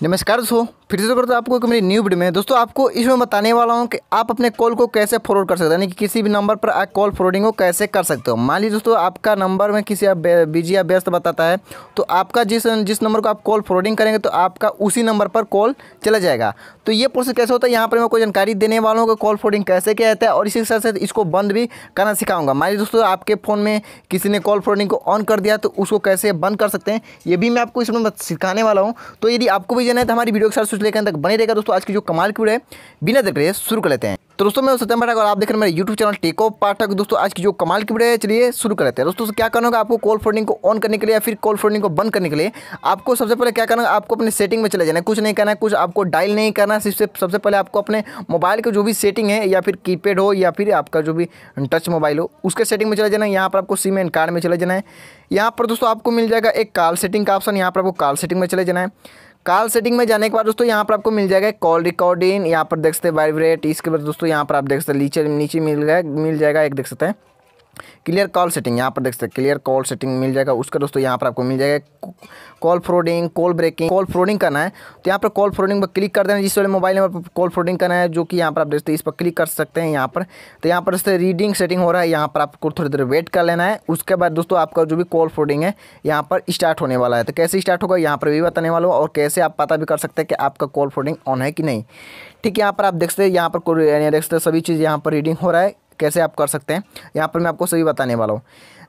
નમસ્કાર દોસ્તો फिर से करते आपको मेरी न्यू वीडियो में दोस्तों आपको इसमें बताने वाला हूँ कि आप अपने कॉल को कैसे फॉरवर्ड कर सकते हैं यानी कि किसी भी नंबर पर आप कॉल फॉरवर्डिंग को कैसे कर सकते हो मान लीजिए दोस्तों आपका नंबर में किसी आप बिजी या व्यस्त बताता है तो आपका जिस जिस नंबर को आप कॉल फॉरवर्डिंग करेंगे तो आपका उसी नंबर पर कॉल चला जाएगा तो ये प्रोसेस कैसे होता है यहाँ पर मैं कोई जानकारी देने वाला हूँ कि कॉल फॉरवर्डिंग कैसे किया जाता है और इसी के साथ साथ इसको बंद भी करना सिखाऊंगा मान लीजिए दोस्तों आपके फ़ोन में किसी ने कॉल फॉरवर्डिंग को ऑन कर दिया तो उसको कैसे बंद कर सकते हैं ये भी मैं आपको इसमें सिखाने वाला हूँ तो यदि आपको भी जाना है तो हमारी वीडियो के साथ कुछ लेकर तक बने रहेगा दोस्तों आज की जो कमाल की वीडियो है बिना देख रहे शुरू कर लेते हैं तो दोस्तों मैं सत्यम पाठक और आप देख रहे हैं मेरे YouTube channel tech of Pathak दोस्तों आज की जो कमाल की वीडियो है चलिए शुरू करते हैं दोस्तों क्या करना होगा आपको कॉल फोल्डिंग को ऑन करने के लिए या फिर कॉल फोल्डिंग को बंद करने के लिए आपको सबसे पहले क्या करना आपको अपने सेटिंग में चले जाना कुछ नहीं करना कुछ आपको डायल नहीं करना सिर्फ सबसे पहले आपको अपने मोबाइल का जो भी सेटिंग है या फिर कीपैड हो या फिर आपका जो भी टच मोबाइल हो उसके सेटिंग में चले जाना है यहाँ पर आपको सिम एंड कार्ड में चले जाना है यहाँ पर दोस्तों आपको मिल जाएगा एक कॉल सेटिंग का ऑप्शन यहाँ पर आपको कॉल सेटिंग में चले जाना है कॉल सेटिंग में जाने के बाद दोस्तों यहाँ पर आपको मिल जाएगा कॉल रिकॉर्डिंग यहाँ पर देख सकते हैं वाइब्रेट इसके बाद दोस्तों यहाँ पर आप देख सकते हैं नीचे नीचे मिल गया मिल जाएगा एक देख सकते हैं क्लियर कॉल सेटिंग यहाँ पर देख सकते हैं क्लियर कॉल सेटिंग मिल जाएगा उसका दोस्तों यहाँ पर आपको मिल जाएगा call forwarding call breaking call forwarding करना है तो यहाँ पर कॉल फ्रॉडिंग पर क्लिक कर देना जिस वाले मोबाइल नंबर पर कॉल फ्रॉडिंग करना है जो कि यहाँ पर आप देखते हैं इस पर क्लिक कर सकते हैं यहाँ पर तो यहाँ पर दोस्तों रीडिंग सेटिंग हो रहा है यहाँ पर आपको थोड़ी देर वेट कर लेना है उसके बाद दोस्तों आपका जो भी कॉल फ्रॉडिंग है यहाँ पर स्टार्ट होने वाला है तो कैसे स्टार्ट होगा यहाँ पर भी बताने वाला हूँ और कैसे आप पता भी कर सकते हैं कि आपका कॉल फ्रॉडिंग ऑन है कि नहीं ठीक है यहाँ पर आप देख सकते हैं यहाँ पर देख सकते सभी चीज़ यहाँ पर रीडिंग हो रहा है कैसे आप कर सकते हैं यहाँ पर मैं आपको सभी बताने वाला हूँ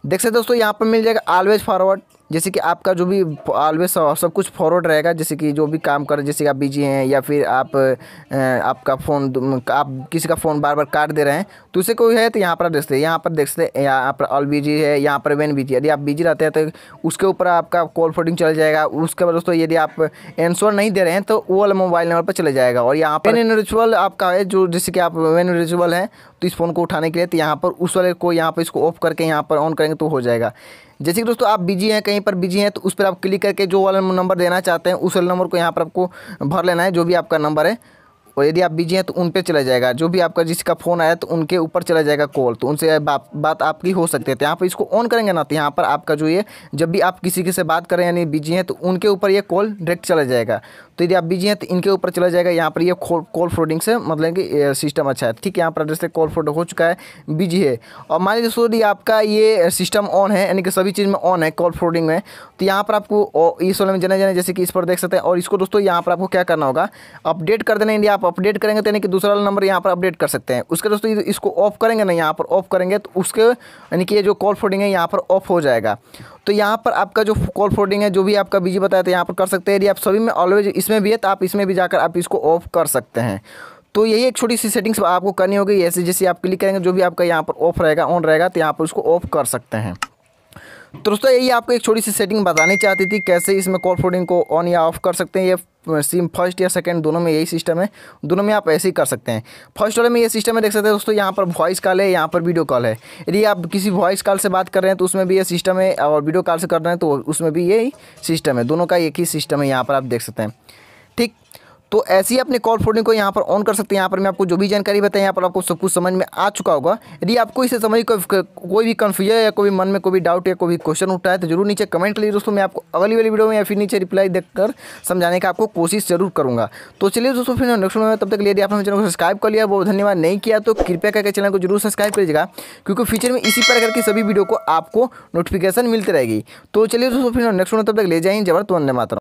देख सकते दोस्तों यहाँ पर मिल जाएगा ऑलवेज फॉरवर्ड जैसे कि आपका जो भी ऑलवेज सब कुछ फॉरवर्ड रहेगा जैसे कि जो भी काम कर जैसे कि आप बिजी हैं या फिर आप आपका फ़ोन आप किसी का फ़ोन बार बार काट दे रहे हैं तो उसे कोई है तो यहाँ पर आप देख सकते हैं यहाँ पर देख सकते हैं यहाँ पर ऑल बिजी है यहाँ पर वेन बिजी यदि आप बिजी रहते हैं तो उसके ऊपर आपका कॉल फोर्डिंग चल जाएगा उसके बाद दोस्तों यदि आप एंसोर नहीं दे रहे हैं तो वो वाला मोबाइल नंबर पर चले जाएगा और यहाँ पर वेन रिचुअल आपका है जो जैसे कि आप वेन रिचुअल हैं तो इस फ़ोन को उठाने के लिए तो यहाँ पर उस वाले को यहाँ पर इसको ऑफ करके यहाँ पर ऑन करेंगे तो हो जाएगा जैसे कि दोस्तों आप बिजी हैं कहीं पर बिजी हैं तो उस पर आप क्लिक करके जो वाला नंबर देना चाहते हैं उस नंबर को यहाँ पर आपको भर लेना है जो भी आपका नंबर है और यदि आप बिजी हैं तो उन पर चला जाएगा जो भी आपका जिसका फ़ोन आया तो उनके ऊपर चला जाएगा कॉल तो उनसे बात आपकी हो सकती है तो यहाँ पर इसको ऑन करेंगे ना तो यहाँ पर आपका जो ये जब भी आप किसी के से बात करें यानी बिजी हैं तो उनके ऊपर ये कॉल डायरेक्ट चला जाएगा तो यदि आप बिजी हैं तो इनके ऊपर चला जाएगा यहाँ पर ये कॉल फ्रोडिंग से मतलब कि सिस्टम अच्छा है ठीक है यहाँ पर जैसे कॉल फ्रोड हो चुका है बिजी है और मान लीजिए यदि आपका ये सिस्टम ऑन है यानी कि सभी चीज़ में ऑन है कॉल फ्रोडिंग में तो यहाँ पर आपको इस वाले में जाना जाना जैसे कि इस पर देख सकते हैं और इसको दोस्तों यहाँ पर आपको क्या करना होगा अपडेट कर देना यदि आप अपडेट करेंगे तो यानी कि दूसरा नंबर यहाँ पर अपडेट कर सकते हैं उसके दोस्तों इसको ऑफ करेंगे ना यहाँ पर ऑफ करेंगे तो उसके यानी कि ये जो कॉल फ्रोडिंग है यहाँ पर ऑफ हो जाएगा तो यहाँ पर आपका जो कॉल फोल्डिंग है जो भी आपका बिजी बताया था यहाँ पर कर सकते हैं यदि आप सभी में ऑलवेज इसमें भी है तो आप इसमें भी जाकर आप इसको ऑफ कर सकते हैं तो यही एक छोटी सी सेटिंग्स आपको करनी होगी ऐसे जैसे आप क्लिक करेंगे जो भी आपका यहाँ पर ऑफ रहेगा ऑन रहेगा तो यहाँ पर उसको ऑफ कर सकते हैं तो दोस्तों यही आपको एक छोटी सी सेटिंग बतानी चाहती थी कैसे इसमें कॉल फोर्डिंग को ऑन या ऑफ कर सकते हैं ये सिम फर्स्ट या सेकंड दोनों में यही सिस्टम है दोनों में आप ऐसे ही कर सकते हैं फर्स्ट वाले में ये सिस्टम है देख सकते हैं दोस्तों यहाँ पर वॉइस कॉल है यहाँ पर वीडियो कॉल है यदि आप किसी वॉइस कॉल से बात कर रहे हैं तो उसमें भी ये सिस्टम है और वीडियो कॉल से कर रहे हैं तो उसमें भी यही सिस्टम है दोनों का एक ही सिस्टम है यहाँ पर आप देख सकते हैं ठीक तो ऐसे ही अपने कॉल फोर्डिंग को यहाँ पर ऑन कर सकते हैं यहाँ पर मैं आपको जो भी जानकारी बताएं यहाँ पर आपको सब कुछ समझ में आ चुका होगा यदि आपको इसे समझ कोई कोई भी कन्फ्यूजन या कोई मन में कोई भी डाउट या कोई भी क्वेश्चन उठा है तो जरूर नीचे कमेंट लीजिए दोस्तों मैं आपको अगली वाली वीडियो में या फिर नीचे रिप्लाई देखकर समझाने का आपको कोशिश जरूर करूँगा तो चलिए दोस्तों फिर नेक्स्ट में तब तक लिए आपने चैनल को सब्सक्राइब कर लिया बहुत धन्यवाद नहीं किया तो कृपया करके चैनल को जरूर सब्सक्राइब करिएगा क्योंकि फ्यूचर में इसी प्रकार की सभी वीडियो को आपको नोटिफिकेशन मिलती रहेगी तो चलिए दोस्तों फिर नेक्स्ट में तब तक ले जाए जबर तो मात्रा